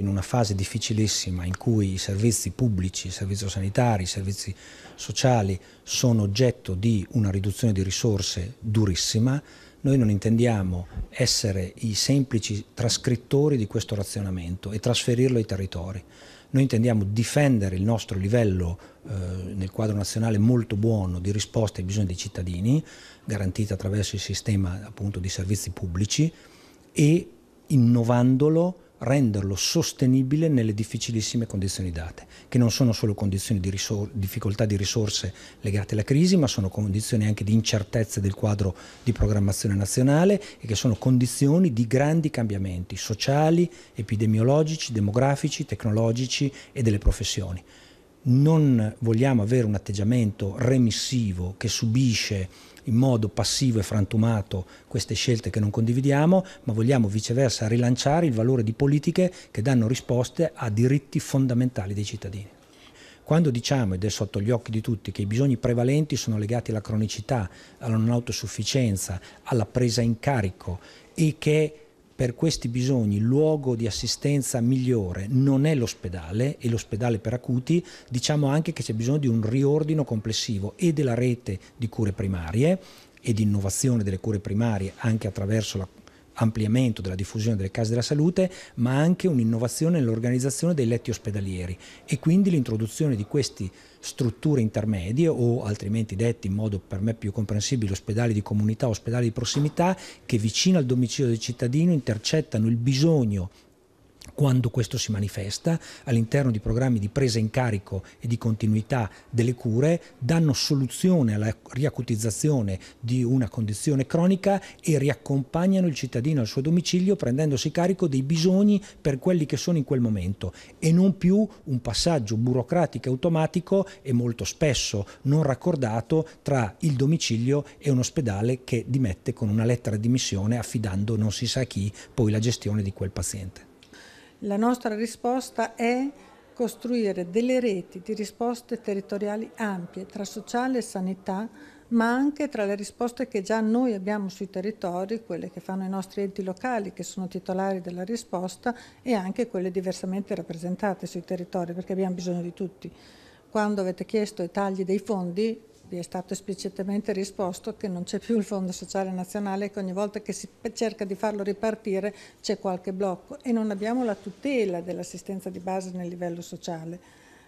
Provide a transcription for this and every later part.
In una fase difficilissima in cui i servizi pubblici, i servizi sanitari, i servizi sociali sono oggetto di una riduzione di risorse durissima, noi non intendiamo essere i semplici trascrittori di questo razionamento e trasferirlo ai territori. Noi intendiamo difendere il nostro livello eh, nel quadro nazionale molto buono di risposta ai bisogni dei cittadini, garantita attraverso il sistema appunto, di servizi pubblici e innovandolo renderlo sostenibile nelle difficilissime condizioni date, che non sono solo condizioni di difficoltà di risorse legate alla crisi, ma sono condizioni anche di incertezze del quadro di programmazione nazionale e che sono condizioni di grandi cambiamenti sociali, epidemiologici, demografici, tecnologici e delle professioni. Non vogliamo avere un atteggiamento remissivo che subisce in modo passivo e frantumato queste scelte che non condividiamo, ma vogliamo viceversa rilanciare il valore di politiche che danno risposte a diritti fondamentali dei cittadini. Quando diciamo, ed è sotto gli occhi di tutti, che i bisogni prevalenti sono legati alla cronicità, alla non autosufficienza, alla presa in carico e che per questi bisogni il luogo di assistenza migliore non è l'ospedale e l'ospedale per acuti, diciamo anche che c'è bisogno di un riordino complessivo e della rete di cure primarie e di innovazione delle cure primarie anche attraverso la ampliamento della diffusione delle case della salute, ma anche un'innovazione nell'organizzazione dei letti ospedalieri e quindi l'introduzione di queste strutture intermedie o altrimenti detti in modo per me più comprensibile ospedali di comunità, ospedali di prossimità che vicino al domicilio del cittadino intercettano il bisogno quando questo si manifesta, all'interno di programmi di presa in carico e di continuità delle cure, danno soluzione alla riacutizzazione di una condizione cronica e riaccompagnano il cittadino al suo domicilio prendendosi carico dei bisogni per quelli che sono in quel momento e non più un passaggio burocratico automatico e molto spesso non raccordato tra il domicilio e un ospedale che dimette con una lettera di missione affidando non si sa chi poi la gestione di quel paziente. La nostra risposta è costruire delle reti di risposte territoriali ampie tra sociale e sanità, ma anche tra le risposte che già noi abbiamo sui territori, quelle che fanno i nostri enti locali che sono titolari della risposta e anche quelle diversamente rappresentate sui territori perché abbiamo bisogno di tutti. Quando avete chiesto i tagli dei fondi, vi è stato esplicitamente risposto che non c'è più il Fondo Sociale Nazionale e che ogni volta che si cerca di farlo ripartire c'è qualche blocco e non abbiamo la tutela dell'assistenza di base nel livello sociale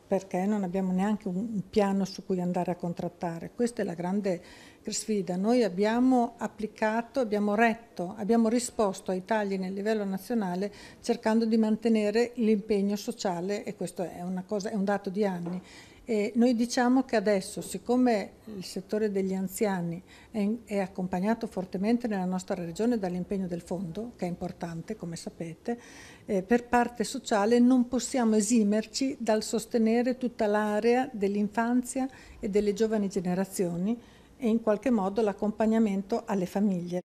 perché non abbiamo neanche un piano su cui andare a contrattare. Questa è la grande sfida. Noi abbiamo applicato, abbiamo retto, abbiamo risposto ai tagli nel livello nazionale cercando di mantenere l'impegno sociale e questo è, cosa, è un dato di anni. E noi diciamo che adesso, siccome il settore degli anziani è, è, accompagnato fortemente nella nostra regione dall'impegno del fondo, che è importante come sapete, eh, per parte sociale non possiamo esimerci dal sostenere tutta l'area dell'infanzia e delle giovani generazioni e in qualche modo l'accompagnamento alle famiglie.